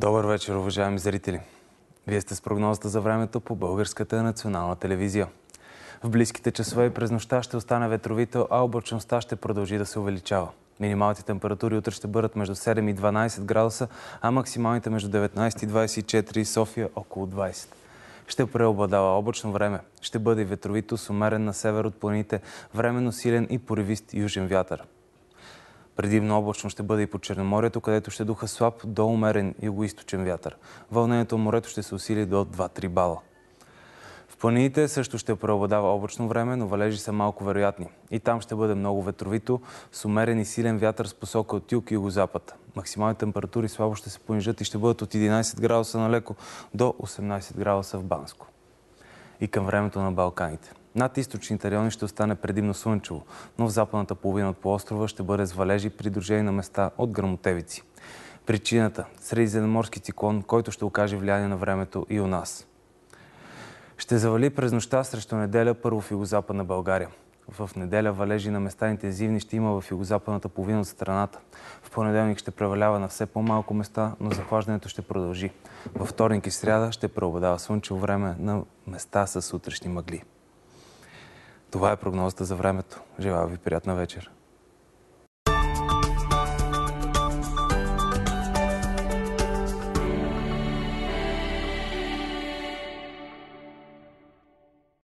Добър вечер, уважаеми зрители! Вие сте с прогнозата за времето по Българската национална телевизия. В близките часове и през нощта ще остане ветровител, а облачността ще продължи да се увеличава. Минималните температури утре ще бъдат между 7 и 12 градуса, а максималните между 19 и 24 и София около 20 ще преобладава облачно време. Ще бъде ветровито с умерен на север от планите, временно силен и поривист южен вятър. Предимно облачно ще бъде и по Черноморието, където ще е духа слаб до умерен югоисточен вятър. Вълнението морето ще се усили до 2-3 бала. В планините също ще преобладава облачно време, но валежи са малко вероятни. И там ще бъде много ветровито, с умерен и силен вятър с посока от юг и югозапад. Максимални температури слабо ще се понижат и ще бъдат от 11 градуса на леко до 18 градуса в Банско. И към времето на Балканите. Над източните райони ще остане предимно слънчево, но в западната половина от полуострова ще бъде с валежи, придружени на места от грамотевици. Причината – средиземноморски циклон, който ще окаже влияние на времето и у нас. Ще завали през нощта срещу неделя първо в югозападна България. В неделя валежи на места интензивни ще има в югозападната половина от страната. В понеделник ще превалява на все по-малко места, но захлаждането ще продължи. Във вторник и сряда ще преобладава слънчево време на места с утрешни мъгли. Това е прогнозата за времето. Желая ви приятна вечер.